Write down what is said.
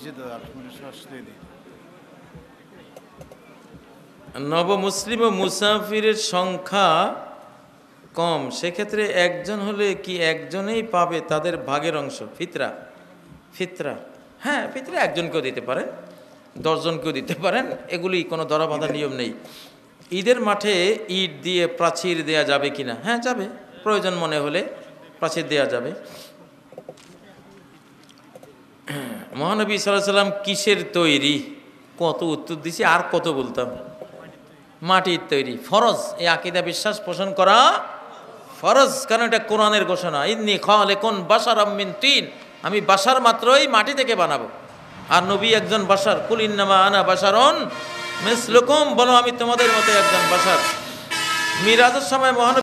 Secde açmış hastaydı. ও মুসাফিরের সংখ্যা কম সেক্ষেত্রে একজন হলে কি একজনেই পাবে তাদের ভাগের অংশ ফিতরা ফিতরা হ্যাঁ ফিতরা একজনকেও দিতে পারেন দশজনকেও দিতে পারেন এগুলি কোনো ধরাবাঁধা নিয়ম নেই ঈদের মাঠে ঈদ দিয়ে প্রাচীর দেয়া যাবে কিনা হ্যাঁ যাবে প্রয়োজন মনে হলে প্রাচীর দেয়া যাবে মহানবী সাল্লাহ সাল্লাম কিসের তৈরি কত উত্তর দিছি আর কত বলতাম মাটির তৈরি ফরজ এই আকিদা বিশ্বাস পোষণ করা ফরজ কারণ এটা কোরআনের ঘোষণা ইন্নি খাওয়ালে কোন বাসার আমিন তিন আমি বাসার মাত্রই মাটি থেকে বানাবো আর নবী একজন বাসার কুলিনামা আনা বাসারন মিস লোকম বলো আমি তোমাদের মতো একজন বাসার মিরাজের সময় মহান